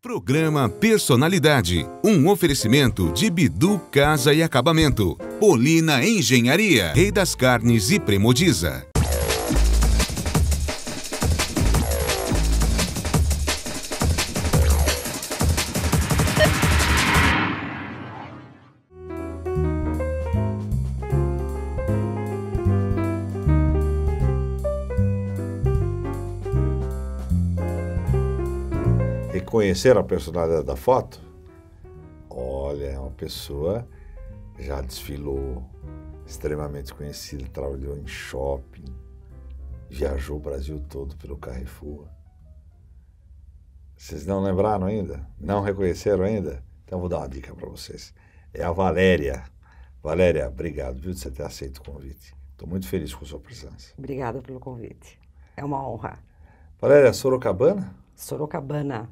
Programa Personalidade, um oferecimento de Bidu Casa e Acabamento, Polina Engenharia, Rei das Carnes e Premodiza. conheceram a personalidade da foto? Olha, é uma pessoa já desfilou, extremamente conhecida, trabalhou em shopping, viajou o Brasil todo pelo Carrefour. Vocês não lembraram ainda? Não reconheceram ainda? Então vou dar uma dica para vocês. É a Valéria. Valéria, obrigado viu, de você ter aceito o convite. Estou muito feliz com a sua presença. Obrigada pelo convite. É uma honra. Valéria, Sorocabana? Sorocabana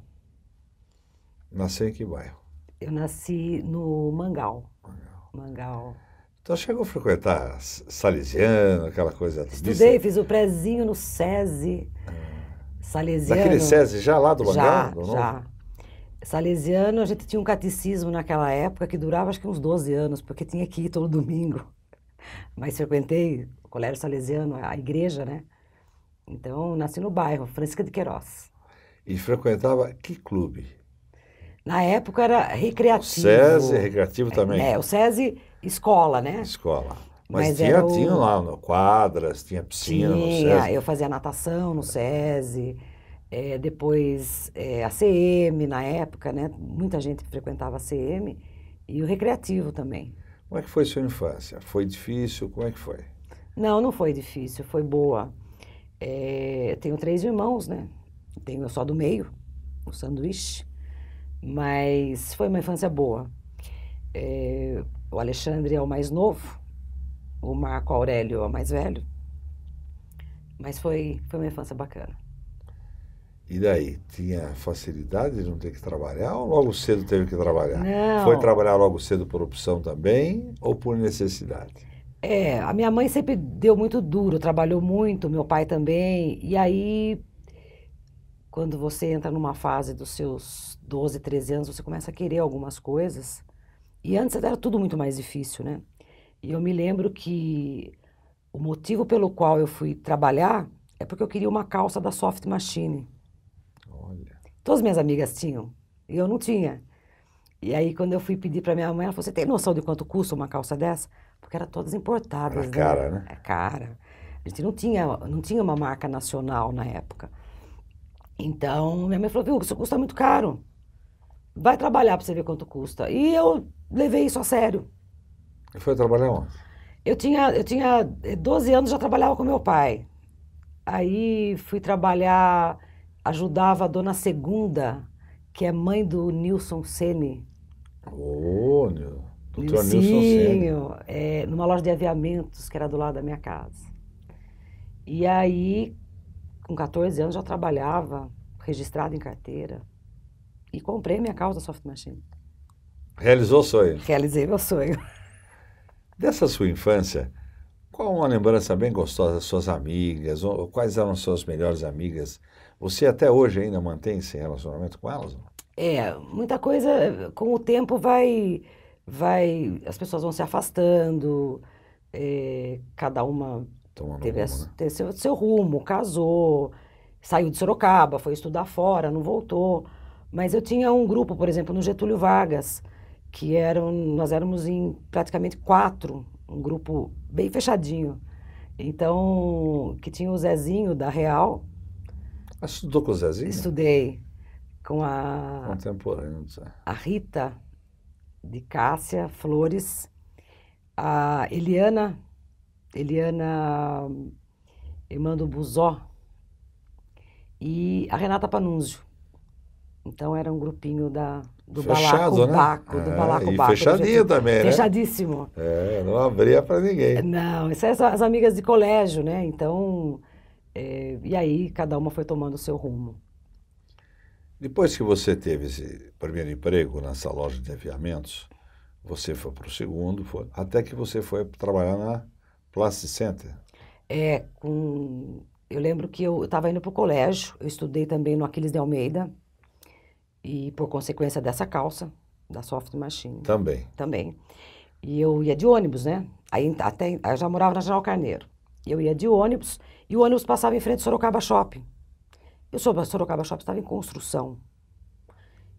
nasci em que bairro? Eu nasci no Mangal. Mangal. Mangal. Então chegou a frequentar Salesiano, aquela coisa. Estudei, disso. fiz o prézinho no SESI. Ah. Salesiano. Naquele SESI, já lá do Mangal? Já, do já. Salesiano, a gente tinha um catecismo naquela época que durava acho que uns 12 anos, porque tinha que ir todo domingo. Mas frequentei o Colégio Salesiano, a igreja, né? Então, nasci no bairro, Francisca de Queiroz. E frequentava que clube? Na época era recreativo. O SESI, é recreativo é, também. É, o SESI, escola, né? Escola. Mas, Mas tinha, o... tinha lá no quadras, tinha piscina tinha, no SESI. Eu fazia natação no SESI, é, depois é, a CM na época, né? Muita gente frequentava a CM e o recreativo também. Como é que foi sua infância? Foi difícil? Como é que foi? Não, não foi difícil, foi boa. É, tenho três irmãos, né? Tenho eu só do meio, o sanduíche. Mas foi uma infância boa. É, o Alexandre é o mais novo, o Marco Aurélio é o mais velho. Mas foi, foi uma infância bacana. E daí? Tinha facilidade de não ter que trabalhar ou logo cedo teve que trabalhar? Não. Foi trabalhar logo cedo por opção também ou por necessidade? É, a minha mãe sempre deu muito duro, trabalhou muito, meu pai também. E aí quando você entra numa fase dos seus 12, 13 anos, você começa a querer algumas coisas. E antes era tudo muito mais difícil, né? E eu me lembro que o motivo pelo qual eu fui trabalhar é porque eu queria uma calça da Soft Machine. Olha. Todas minhas amigas tinham, e eu não tinha. E aí, quando eu fui pedir para minha mãe, ela falou: Você tem noção de quanto custa uma calça dessa? Porque era todas importadas. Era né? cara, né? É cara. A gente não tinha, não tinha uma marca nacional na época. Então, minha mãe falou, viu, isso custa muito caro. Vai trabalhar para você ver quanto custa. E eu levei isso a sério. E foi trabalhar onde? Eu tinha, eu tinha 12 eh, anos, já trabalhava com meu pai. Aí fui trabalhar, ajudava a dona Segunda, que é mãe do Nilson Sene. Ô, oh, doutor Nilson Sene. É, numa loja de aviamentos que era do lado da minha casa. E aí com 14 anos já trabalhava registrado em carteira e comprei minha causa Soft Machine. Realizou o sonho? Realizei meu sonho. Dessa sua infância, qual uma lembrança bem gostosa das suas amigas? Ou quais eram suas melhores amigas? Você até hoje ainda mantém esse relacionamento com elas? É, muita coisa com o tempo vai, vai, as pessoas vão se afastando, é, cada uma teve rumo, né? teve seu, seu rumo, casou, saiu de Sorocaba, foi estudar fora, não voltou. Mas eu tinha um grupo, por exemplo, no Getúlio Vargas, que eram, nós éramos em praticamente quatro, um grupo bem fechadinho. Então, que tinha o Zezinho da Real. Ah, estudou com o Zezinho? Estudei. Com a. Contemporâneo, não sei. A Rita de Cássia Flores, a Eliana Eliana Emando Buzó e a Renata Panunzio. Então era um grupinho da, do Fechado, Balacobaco, né? do é, Balacobaco. E fechadinho também, né? Fechadíssimo. É, não abria para ninguém. Não, essas é são as, as amigas de colégio, né? Então, é, e aí cada uma foi tomando o seu rumo. Depois que você teve esse primeiro emprego nessa loja de aviamentos, você foi para o segundo, foi, até que você foi trabalhar na Classe 60? É, com... eu lembro que eu estava indo para o colégio, eu estudei também no Aquiles de Almeida, e por consequência dessa calça, da Soft Machine. Também. Também. E eu ia de ônibus, né? Aí até eu já morava na General Carneiro. Eu ia de ônibus e o ônibus passava em frente ao Sorocaba Shopping. E o Sorocaba Shopping estava em construção.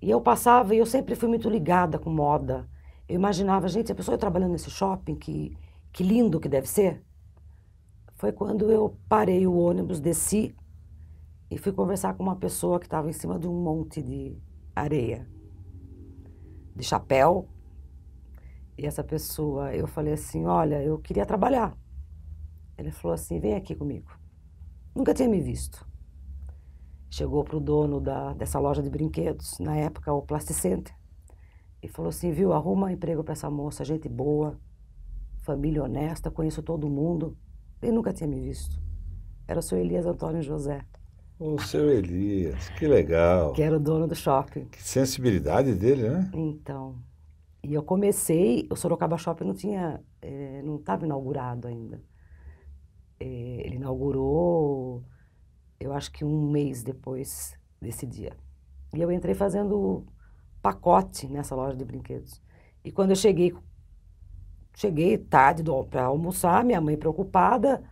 E eu passava e eu sempre fui muito ligada com moda. Eu imaginava, gente, a pessoa trabalhando nesse shopping que que lindo que deve ser, foi quando eu parei o ônibus, desci e fui conversar com uma pessoa que estava em cima de um monte de areia, de chapéu. E essa pessoa, eu falei assim: Olha, eu queria trabalhar. Ele falou assim: Vem aqui comigo. Nunca tinha me visto. Chegou para o dono da, dessa loja de brinquedos, na época o Plasticenter, e falou assim: Viu, arruma um emprego para essa moça, gente boa, família honesta, conheço todo mundo. Ele nunca tinha me visto. Era o seu Elias Antônio José. O seu Elias, que legal. Que era o dono do shopping. Que sensibilidade dele, né? Então. E eu comecei, o Sorocaba Shopping não tinha, eh, não estava inaugurado ainda. Eh, ele inaugurou, eu acho que um mês depois desse dia. E eu entrei fazendo pacote nessa loja de brinquedos. E quando eu cheguei Cheguei tarde para almoçar, minha mãe preocupada.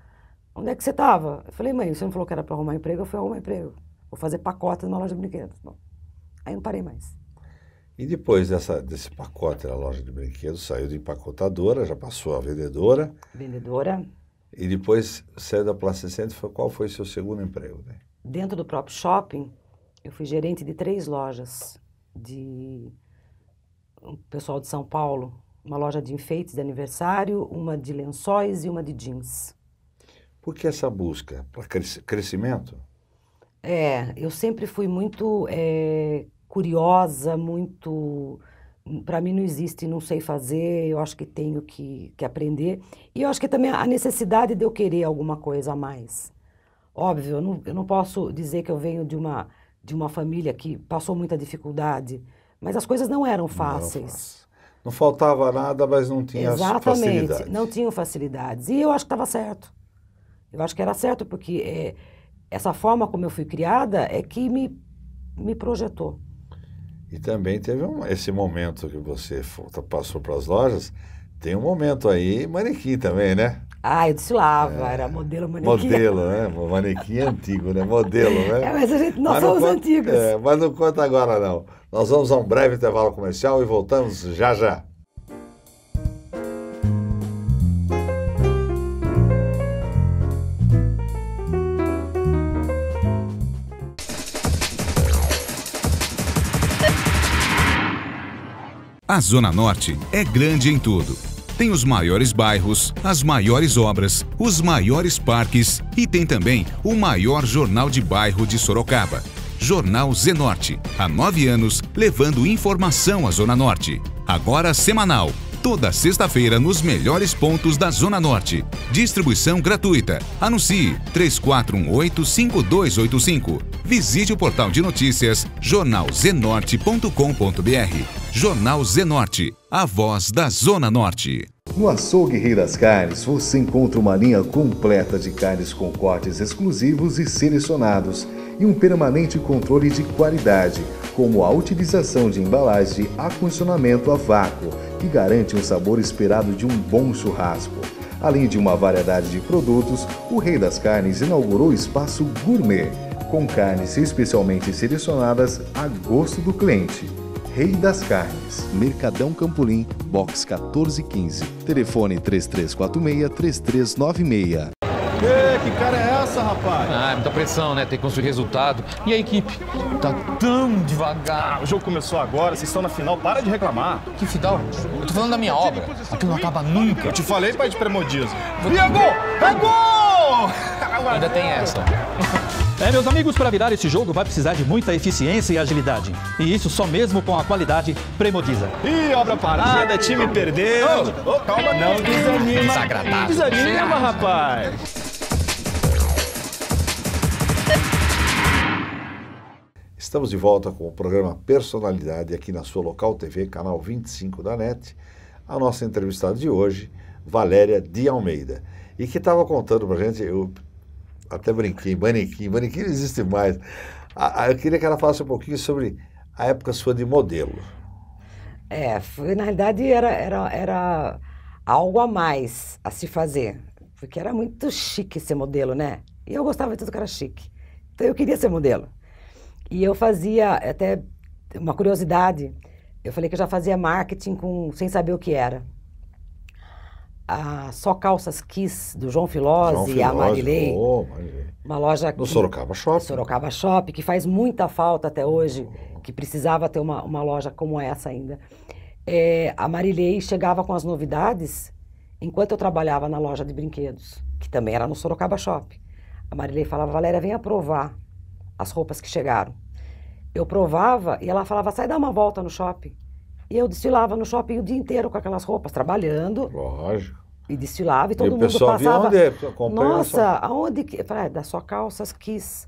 Onde é que você estava? Eu falei, mãe, você não falou que era para arrumar emprego? Eu fui arrumar emprego. Vou fazer pacote numa loja de brinquedos. Bom, aí não parei mais. E depois dessa, desse pacote na loja de brinquedos, saiu de empacotadora, já passou a vendedora. Vendedora. E depois saiu da Plaza Centro, foi qual foi seu segundo emprego? Né? Dentro do próprio shopping, eu fui gerente de três lojas de o pessoal de São Paulo, uma loja de enfeites de aniversário, uma de lençóis e uma de jeans. Por que essa busca? Para crescimento? É, eu sempre fui muito é, curiosa, muito. Para mim não existe, não sei fazer, eu acho que tenho que, que aprender. E eu acho que também a necessidade de eu querer alguma coisa a mais. Óbvio, eu não, eu não posso dizer que eu venho de uma, de uma família que passou muita dificuldade, mas as coisas não eram fáceis. Não não faltava nada, mas não tinha Exatamente, facilidades. não tinham facilidades. E eu acho que estava certo. Eu acho que era certo, porque é, essa forma como eu fui criada é que me, me projetou. E também teve um, esse momento que você tá, passou para as lojas, tem um momento aí, manequim também, né? Ah, eu desfilava, é, era modelo manequim. Modelo, né? Manequim é antigo, né? Modelo, né? É, mas a gente, nós mas somos conta, antigos. É, mas não conta agora, não. Nós vamos a um breve intervalo comercial e voltamos já já. A Zona Norte é grande em tudo. Tem os maiores bairros, as maiores obras, os maiores parques e tem também o maior jornal de bairro de Sorocaba Jornal Zenorte. Há nove anos, levando informação à Zona Norte. Agora semanal. Toda sexta-feira nos melhores pontos da Zona Norte. Distribuição gratuita. Anuncie 3418-5285. Visite o portal de notícias jornalzenorte.com.br. Jornal Zenorte, a voz da Zona Norte. No açougue Rei das Carnes, você encontra uma linha completa de carnes com cortes exclusivos e selecionados e um permanente controle de qualidade, como a utilização de embalagem de acondicionamento a vácuo, que garante um sabor esperado de um bom churrasco. Além de uma variedade de produtos, o Rei das Carnes inaugurou o espaço gourmet, com carnes especialmente selecionadas a gosto do cliente. Rei das Carnes, Mercadão Campolim, Box 1415, telefone 3346-3396 que cara é essa, rapaz? Ah, muita pressão, né? Tem que conseguir resultado. E a equipe? Tá tão devagar. Ah, o jogo começou agora, vocês estão na final, para de reclamar. Que final? Eu tô falando da minha obra. Aquilo não acaba nunca. Eu te falei, pai de premodismo. Vou... E é gol! É gol! Ainda tem essa. É, meus amigos, para virar esse jogo vai precisar de muita eficiência e agilidade. E isso só mesmo com a qualidade premodiza. Ih, obra parada, time perdeu. Oh, oh, calma, não desanima. Desagradável. Desanima, rapaz. Estamos de volta com o programa Personalidade aqui na sua Local TV, canal 25 da NET. A nossa entrevistada de hoje, Valéria de Almeida. E que estava contando a gente, eu até brinquei, manequim, manequim não existe mais. eu queria que ela falasse um pouquinho sobre a época sua de modelo. É, foi, na realidade era, era, era algo a mais a se fazer, porque era muito chique ser modelo, né? E eu gostava de tudo que era chique. Então eu queria ser modelo. E eu fazia, até uma curiosidade, eu falei que eu já fazia marketing com, sem saber o que era. A Só Calças Kiss, do João Filose e a Marilei. Oh, Marilei. Uma loja... No Sorocaba Shop. Sorocaba Shop, que faz muita falta até hoje, que precisava ter uma, uma loja como essa ainda. É, a Marilei chegava com as novidades enquanto eu trabalhava na loja de brinquedos, que também era no Sorocaba Shop. A Marilei falava, Valéria, vem aprovar as roupas que chegaram. Eu provava e ela falava, sai dar uma volta no shopping. E eu desfilava no shopping o dia inteiro com aquelas roupas, trabalhando. Lógico. E desfilava e todo e mundo pessoal passava. onde? Nossa, aonde que. Eu falei, ah, da sua calças quis.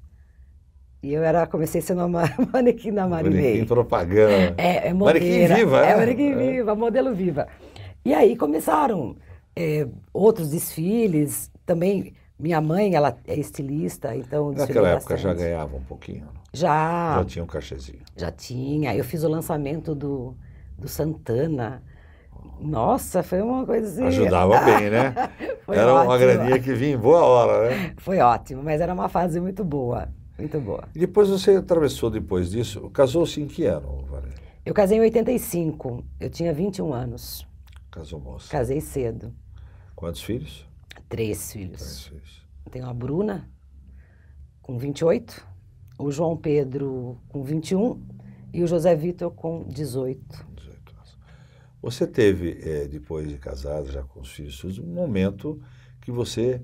E eu era, comecei sendo uma manequim na Marimei. Manequim propaganda. É, é Manequim viva, é? É, manequim é. viva, modelo viva. E aí começaram é, outros desfiles também minha mãe, ela é estilista, então... Naquela época bastante. já ganhava um pouquinho? Né? Já. Já tinha um cachezinho? Já tinha. Eu fiz o lançamento do, do Santana. Nossa, foi uma coisinha. Assim. Ajudava bem, né? era ótimo. uma graninha que vinha em boa hora, né? Foi ótimo, mas era uma fase muito boa, muito boa. E depois você atravessou depois disso, casou-se em que ano, Valéria? Eu casei em 85, eu tinha 21 anos. Casou moça. Casei cedo. Quantos filhos? Três filhos. Três filhos. Tenho a Bruna, com 28, o João Pedro, com 21, e o José Vitor, com 18. 18 anos. Você teve, é, depois de casado, já com os filhos, um momento que você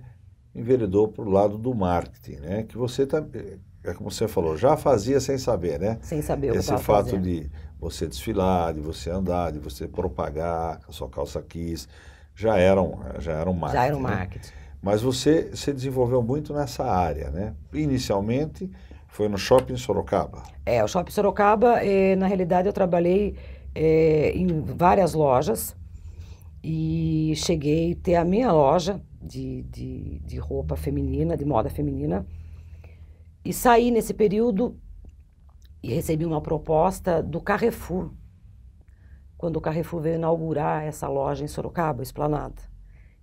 enveredou para o lado do marketing, né? Que você tá, eh, é como você falou, já fazia sem saber, né? Sem saber o Esse que Esse fato fazendo. de você desfilar, de você andar, de você propagar a sua calça quis, já eram, já eram marketing. Já eram né? marketing. Né? Mas você se desenvolveu muito nessa área, né? Inicialmente foi no Shopping Sorocaba. É, o Shopping Sorocaba, eh, na realidade, eu trabalhei eh, em várias lojas e cheguei a ter a minha loja de, de, de roupa feminina, de moda feminina. E saí nesse período e recebi uma proposta do Carrefour, quando o Carrefour veio inaugurar essa loja em Sorocaba, Esplanada.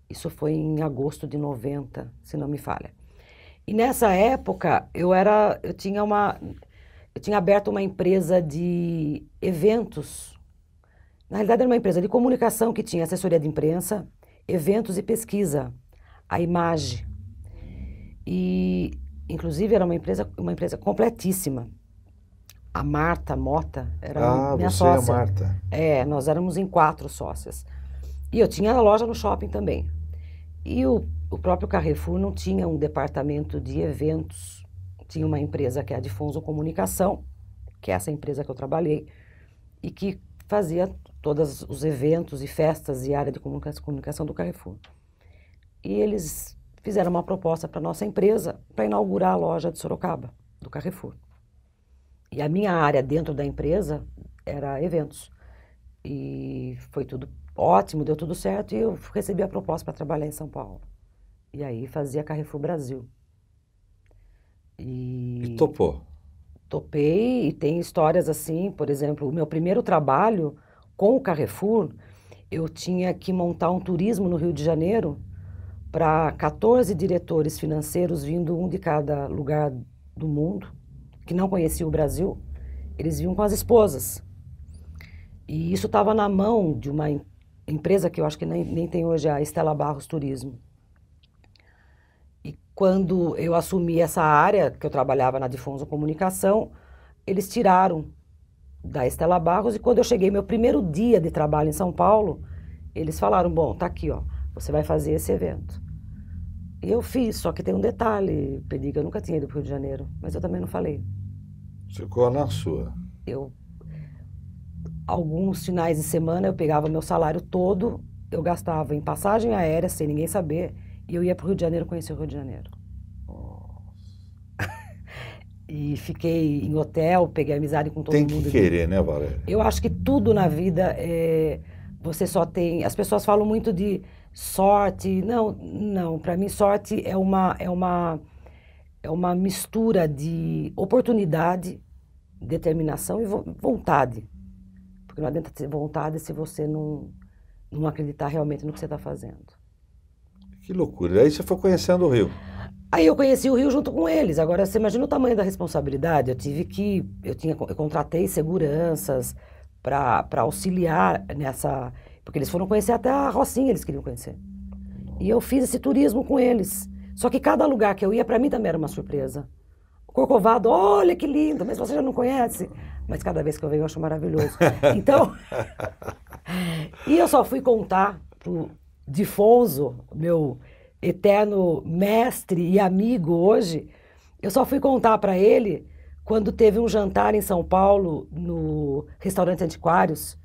Isso foi em agosto de 90, se não me falha. E nessa época eu era, eu tinha uma, eu tinha aberto uma empresa de eventos. Na realidade era uma empresa de comunicação que tinha assessoria de imprensa, eventos e pesquisa, a imagem. E inclusive era uma empresa, uma empresa completíssima a Marta Mota era ah, minha você sócia. É, a Marta. é, nós éramos em quatro sócias. E eu tinha a loja no shopping também. E o, o próprio Carrefour não tinha um departamento de eventos. Tinha uma empresa que é a Difonso Comunicação, que é essa empresa que eu trabalhei, e que fazia todos os eventos e festas e área de comunicação do Carrefour. E eles fizeram uma proposta para nossa empresa para inaugurar a loja de Sorocaba, do Carrefour. E a minha área dentro da empresa era eventos. E foi tudo ótimo, deu tudo certo e eu recebi a proposta para trabalhar em São Paulo. E aí fazia Carrefour Brasil. E, e topou? Topei e tem histórias assim, por exemplo, o meu primeiro trabalho com o Carrefour, eu tinha que montar um turismo no Rio de Janeiro para 14 diretores financeiros vindo um de cada lugar do mundo que não conheciam o Brasil, eles vinham com as esposas. E isso estava na mão de uma empresa que eu acho que nem, nem tem hoje, a Estela Barros Turismo. E quando eu assumi essa área, que eu trabalhava na Difonso Comunicação, eles tiraram da Estela Barros e quando eu cheguei meu primeiro dia de trabalho em São Paulo, eles falaram: "Bom, tá aqui, ó, você vai fazer esse evento". E eu fiz, só que tem um detalhe, Pediga, eu nunca tinha ido para o Rio de Janeiro, mas eu também não falei. Ficou na sua. Eu alguns finais de semana eu pegava meu salário todo, eu gastava em passagem aérea sem ninguém saber e eu ia para o Rio de Janeiro conhecer o Rio de Janeiro. e fiquei em hotel, peguei amizade com todo mundo. Tem que querer, né, Valéria? Eu acho que tudo na vida é, você só tem. As pessoas falam muito de sorte. Não, não. Para mim, sorte é uma é uma é uma mistura de oportunidade, determinação e vontade. Porque não adianta ter vontade se você não, não acreditar realmente no que você está fazendo. Que loucura. Aí você foi conhecendo o Rio. Aí eu conheci o Rio junto com eles. Agora você imagina o tamanho da responsabilidade. Eu tive que. Eu, tinha, eu contratei seguranças para auxiliar nessa. Porque eles foram conhecer até a Rocinha, eles queriam conhecer. E eu fiz esse turismo com eles. Só que cada lugar que eu ia, para mim também era uma surpresa. Corcovado, olha que lindo, mas você já não conhece. Mas cada vez que eu venho eu acho maravilhoso. Então, e eu só fui contar pro Difonso, meu eterno mestre e amigo hoje, eu só fui contar para ele quando teve um jantar em São Paulo no restaurante Antiquários,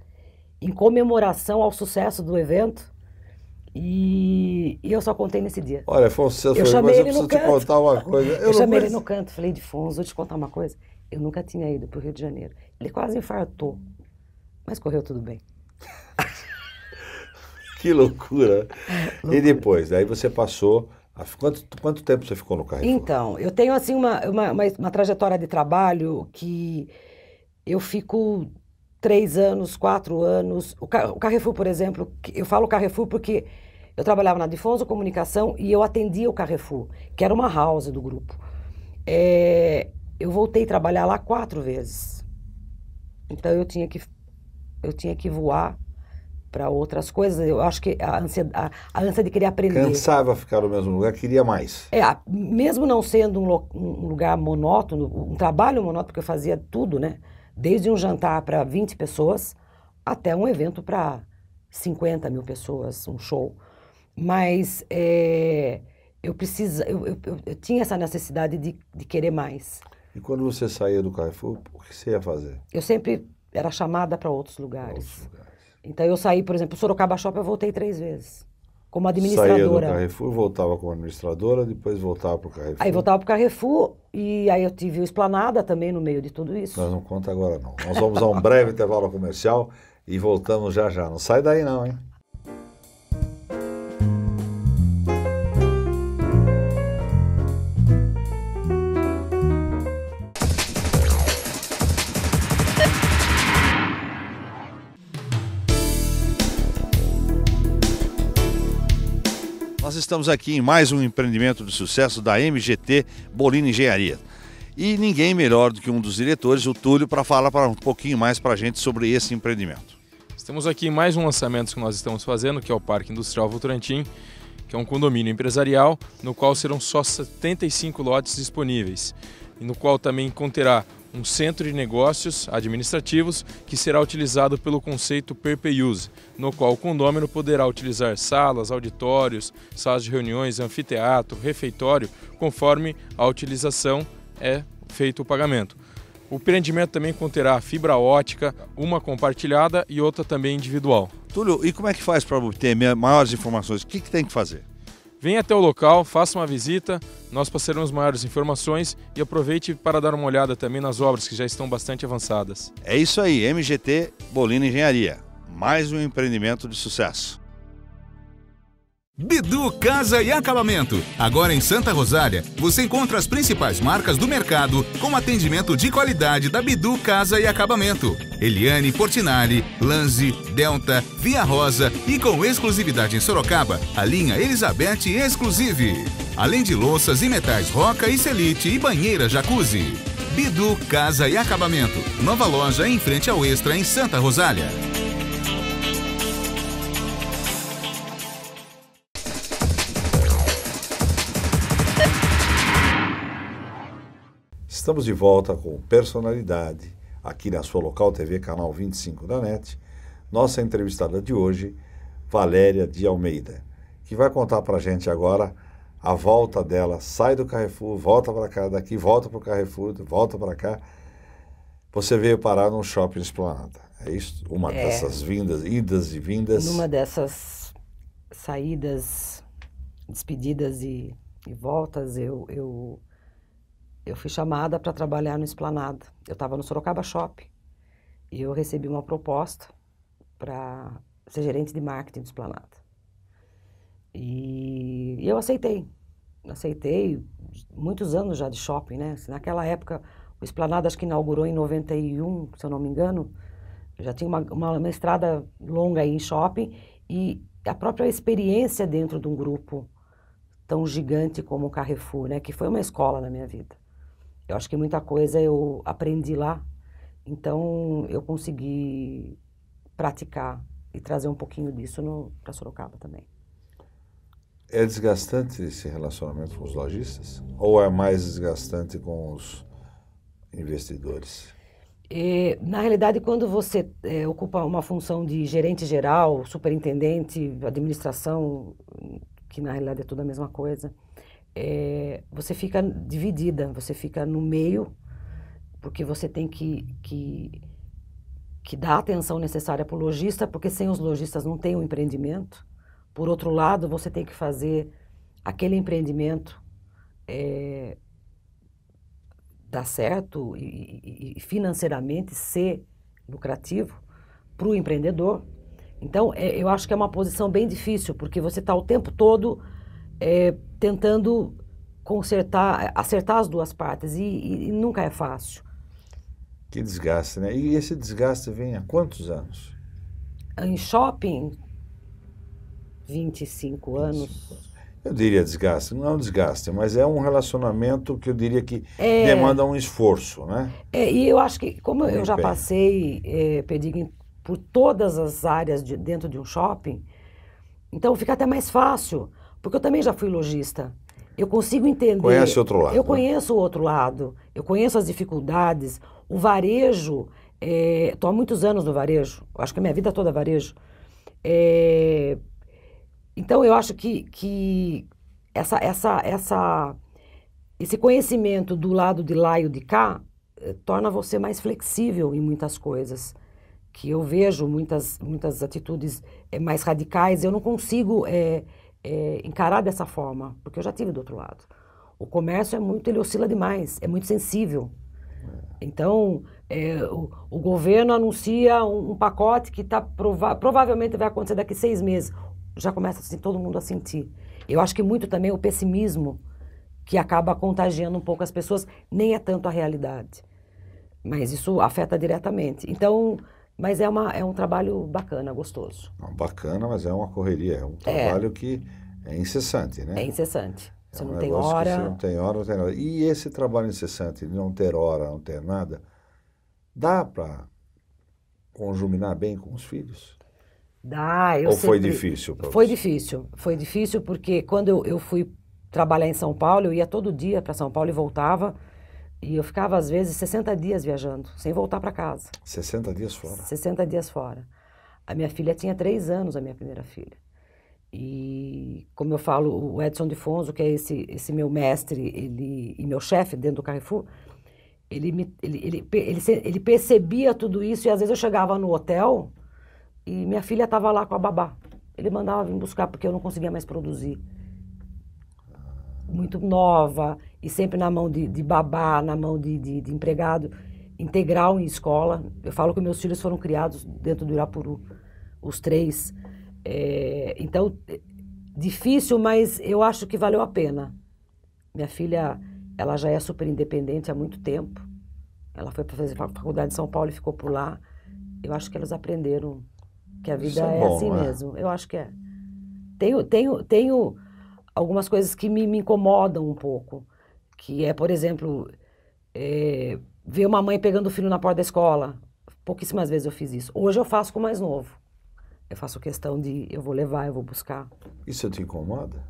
em comemoração ao sucesso do evento. E, eu só contei nesse dia. Olha, Fonseca, eu, chamei mas ele eu preciso no canto. te contar uma coisa. Eu, eu chamei conheço. ele no canto, falei, de Fonso, vou te contar uma coisa. Eu nunca tinha ido para o Rio de Janeiro. Ele quase infartou, mas correu tudo bem. que loucura. É, loucura. E depois, daí você passou... Quanto, quanto tempo você ficou no Carrefour? Então, eu tenho assim uma, uma, uma, uma trajetória de trabalho que eu fico três anos, quatro anos. O, Carrefour, por exemplo, eu falo Carrefour porque eu trabalhava na Difonso Comunicação e eu atendia o Carrefour, que era uma house do grupo. É, eu voltei a trabalhar lá quatro vezes. Então eu tinha que, eu tinha que voar para outras coisas. Eu acho que a ânsia, a, a ânsia de querer aprender. Cansava ficar no mesmo lugar, queria mais. É, mesmo não sendo um, lo, um lugar monótono, um trabalho monótono, porque eu fazia tudo, né? Desde um jantar para 20 pessoas até um evento para 50 mil pessoas, um show mas é, eu, precisa, eu, eu, eu, tinha essa necessidade de, de querer mais. E quando você saía do Carrefour, o que você ia fazer? Eu sempre era chamada para outros lugares. Outros lugares. Então eu saí, por exemplo, Sorocaba Shopping, eu voltei três vezes. Como administradora. Saía do Carrefour, voltava como administradora, depois voltava para o Carrefour. Aí voltava para o Carrefour e aí eu tive o Esplanada também no meio de tudo isso. mas não conta agora não. Nós vamos a um breve intervalo comercial e voltamos já já. Não sai daí não, hein? nós estamos aqui em mais um empreendimento de sucesso da MGT Bolina Engenharia. E ninguém melhor do que um dos diretores, o Túlio, para falar pra, um pouquinho mais para a gente sobre esse empreendimento. Estamos aqui em mais um lançamento que nós estamos fazendo, que é o Parque Industrial Votorantim, que é um condomínio empresarial, no qual serão só 75 lotes disponíveis, e no qual também conterá um centro de negócios administrativos que será utilizado pelo conceito Purpose no qual o condômino poderá utilizar salas, auditórios, salas de reuniões, anfiteatro, refeitório, conforme a utilização é feito o pagamento. O empreendimento também conterá fibra ótica, uma compartilhada e outra também individual. Túlio, e como é que faz para obter maiores informações? O que, que tem que fazer? Venha até o local, faça uma visita, nós passaremos maiores informações e aproveite para dar uma olhada também nas obras que já estão bastante avançadas. É isso aí, MGT Bolina Engenharia. Mais um empreendimento de sucesso. Bidu Casa e Acabamento. Agora em Santa Rosália, você encontra as principais marcas do mercado com atendimento de qualidade da Bidu Casa e Acabamento. Eliane Portinari, Lanzi, Delta, Via Rosa e com exclusividade em Sorocaba, a linha Elizabeth Exclusive. Além de louças e metais roca e selite e banheira jacuzzi. Bidu Casa e Acabamento. Nova loja em frente ao Extra em Santa Rosália. Estamos de volta com personalidade aqui na sua local TV, canal 25 da NET. Nossa entrevistada de hoje, Valéria de Almeida, que vai contar para a gente agora a volta dela. Sai do Carrefour, volta para cá, daqui volta para o Carrefour, volta para cá. Você veio parar num shopping esplanada. É isso? Uma é, dessas vindas, idas e vindas. Numa dessas saídas, despedidas e, e voltas, eu, eu eu fui chamada para trabalhar no Esplanada. Eu estava no Sorocaba Shopping e eu recebi uma proposta para ser gerente de marketing do Esplanada. E, e eu aceitei. Aceitei muitos anos já de shopping, né? Assim, naquela época, o Esplanada acho que inaugurou em 91, se eu não me engano. Eu já tinha uma, uma, uma estrada longa aí em shopping e a própria experiência dentro de um grupo tão gigante como o Carrefour, né? Que foi uma escola na minha vida. Eu acho que muita coisa eu aprendi lá, então eu consegui praticar e trazer um pouquinho disso para Sorocaba também. É desgastante esse relacionamento com os lojistas? Ou é mais desgastante com os investidores? É, na realidade, quando você é, ocupa uma função de gerente geral, superintendente, administração, que na realidade é tudo a mesma coisa, é, você fica dividida, você fica no meio, porque você tem que, que, que dar a atenção necessária para o lojista, porque sem os lojistas não tem o um empreendimento. Por outro lado, você tem que fazer aquele empreendimento é, dar certo e, e financeiramente ser lucrativo para o empreendedor. Então, é, eu acho que é uma posição bem difícil, porque você está o tempo todo é, tentando consertar, acertar as duas partes e, e, e nunca é fácil. Que desgaste, né? E esse desgaste vem há quantos anos? Em shopping, 25, 25 anos. anos. Eu diria desgaste, não é um desgaste, mas é um relacionamento que eu diria que é, demanda um esforço, né? É, e eu acho que, como eu, eu já passei, é, por todas as áreas de, dentro de um shopping, então fica até mais fácil, porque eu também já fui lojista. Eu consigo entender. Conhece outro lado. Eu né? conheço o outro lado. Eu conheço as dificuldades. O varejo. Estou eh, é, há muitos anos no varejo. Acho que a minha vida toda é varejo. É, então eu acho que, que essa, essa, essa, esse conhecimento do lado de lá e o de cá eh, torna você mais flexível em muitas coisas. Que eu vejo muitas, muitas atitudes mais radicais, eu não consigo é, encarar dessa forma, porque eu já tive do outro lado. O comércio é muito, ele oscila demais, é muito sensível. Então, é, o, o, governo anuncia um, um pacote que tá prova provavelmente vai acontecer daqui seis meses. Já começa assim, todo mundo a sentir. Eu acho que muito também é o pessimismo que acaba contagiando um pouco as pessoas, nem é tanto a realidade. Mas isso afeta diretamente. Então, mas é, uma, é um trabalho bacana, gostoso. Não, bacana, mas é uma correria, é um é. trabalho é. que é incessante, né? É incessante. Você é um não tem hora. Você não tem hora, não tem nada. E esse trabalho incessante de não ter hora, não ter nada, dá para conjuminar bem com os filhos? Dá, eu Ou sempre... foi difícil? Foi difícil. Foi difícil porque quando eu, eu fui trabalhar em São Paulo, eu ia todo dia para São Paulo e voltava. E eu ficava, às vezes, 60 dias viajando, sem voltar para casa. 60 dias fora? 60 dias fora. A minha filha tinha três anos, a minha primeira filha. E, como eu falo, o Edson de Fonso, que é esse, esse meu mestre ele, e meu chefe dentro do Carrefour, ele, me, ele, ele, ele, ele percebia tudo isso e, às vezes, eu chegava no hotel e minha filha estava lá com a babá. Ele mandava vir buscar porque eu não conseguia mais produzir muito nova e sempre na mão de, de babá, na mão de, de, de empregado integral em escola. Eu falo que meus filhos foram criados dentro do Irapuru, os três. É, então, difícil, mas eu acho que valeu a pena. Minha filha, ela já é super independente há muito tempo. Ela foi para fazer faculdade em São Paulo e ficou por lá. Eu acho que eles aprenderam que a vida é, é, bom, assim né? mesmo. Eu acho que é. Tenho, tenho, tenho algumas coisas que me, me incomodam um pouco. Que é, por exemplo, é, ver uma mãe pegando o filho na porta da escola. Pouquíssimas vezes eu fiz isso. Hoje eu faço com o mais novo. Eu faço questão de eu vou levar, eu vou buscar. Isso te incomoda?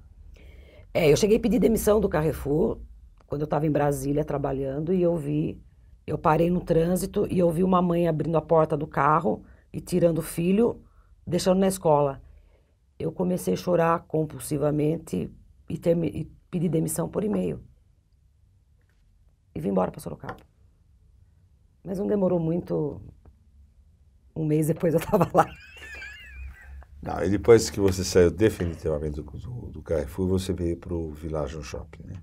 É, eu cheguei a pedir demissão do Carrefour quando eu estava em Brasília trabalhando e eu vi, eu parei no trânsito e eu vi uma mãe abrindo a porta do carro e tirando o filho, deixando na escola eu comecei a chorar compulsivamente e, e pedi demissão por e-mail. E vim embora para Sorocaba. Mas não demorou muito. Um mês depois eu estava lá. Não, e depois que você saiu definitivamente do, do, do Carrefour, você veio para o Village Shopping, né?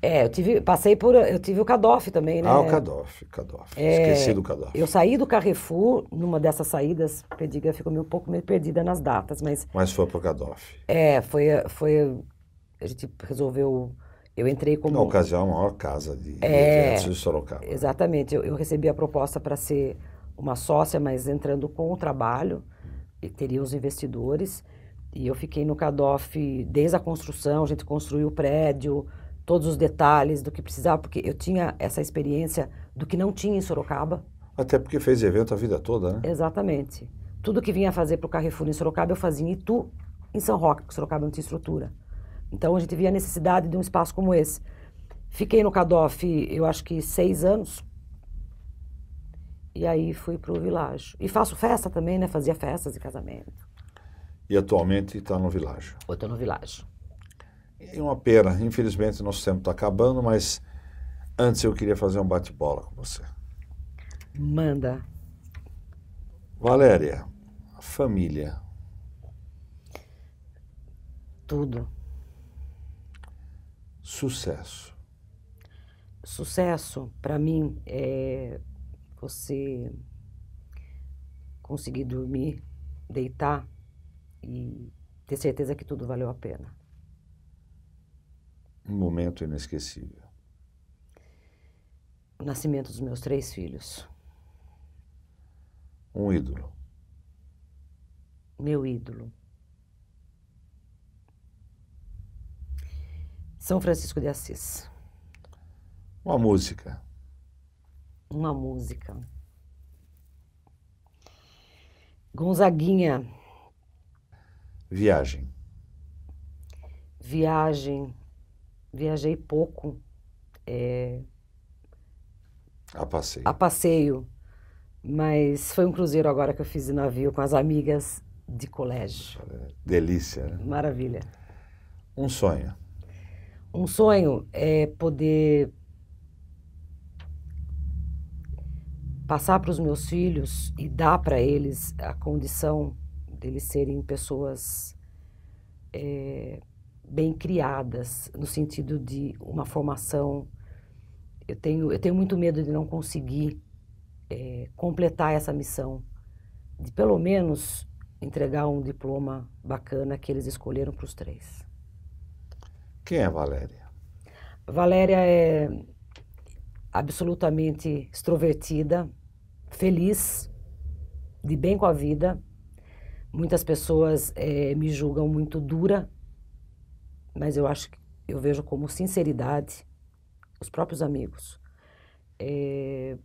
É, eu tive, passei por, eu tive o Cadoff também, né? Ah, o Cadoff, Cadoff. É, Esqueci do Cadoff. Eu saí do Carrefour numa dessas saídas, perdiga, ficou meio um pouco meio perdida nas datas, mas Mas foi pro Cadoff. É, foi foi a gente resolveu eu entrei como Na ocasião, a maior casa de, é, eventos de Sorocaba. Né? Exatamente. Eu, eu recebi a proposta para ser uma sócia, mas entrando com o trabalho, e teria os investidores, e eu fiquei no Cadoff desde a construção, a gente construiu o prédio, todos os detalhes do que precisava, porque eu tinha essa experiência do que não tinha em Sorocaba. Até porque fez evento a vida toda, né? Exatamente. Tudo que vinha fazer para o Carrefour em Sorocaba, eu fazia em Itu, em São Roque, porque Sorocaba não tinha estrutura. Então a gente via a necessidade de um espaço como esse. Fiquei no Cadof, eu acho que seis anos. E aí fui para o Világio. E faço festa também, né? Fazia festas e casamento. E atualmente está no Világio. estou no Világio. E é uma pena. Infelizmente, nosso tempo está acabando, mas antes eu queria fazer um bate-bola com você. Manda. Valéria, família. Tudo. Sucesso. Sucesso, para mim, é você conseguir dormir, deitar e ter certeza que tudo valeu a pena. Um momento inesquecível. O nascimento dos meus três filhos. Um ídolo. Meu ídolo. São Francisco de Assis. Uma música. Uma música. Gonzaguinha. Viagem. Viagem viajei pouco. É, a passeio. A passeio. Mas foi um cruzeiro agora que eu fiz de navio com as amigas de colégio. Delícia. Né? Maravilha. Um sonho. Um sonho é poder passar para os meus filhos e dar para eles a condição deles serem pessoas é, bem criadas, no sentido de uma formação. Eu tenho, eu tenho muito medo de não conseguir é, completar essa missão, de pelo menos entregar um diploma bacana que eles escolheram para os três. Quem é Valéria? Valéria é absolutamente extrovertida, feliz, de bem com a vida. Muitas pessoas é, me julgam muito dura mas eu acho que eu vejo como sinceridade os próprios amigos. É,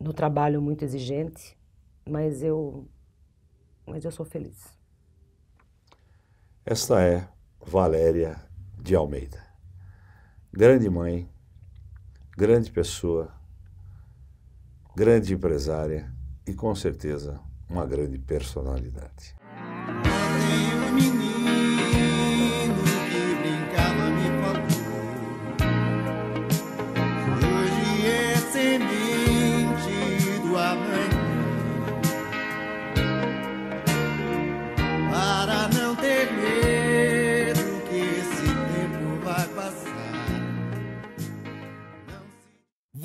no trabalho muito exigente, mas eu, mas eu sou feliz. Esta é Valéria de Almeida. Grande mãe, grande pessoa, grande empresária e com certeza uma grande personalidade.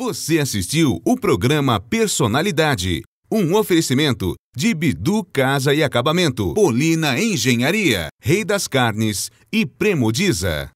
Você assistiu o programa Personalidade, um oferecimento de Bidu Casa e Acabamento, Polina Engenharia, Rei das Carnes e Premodiza.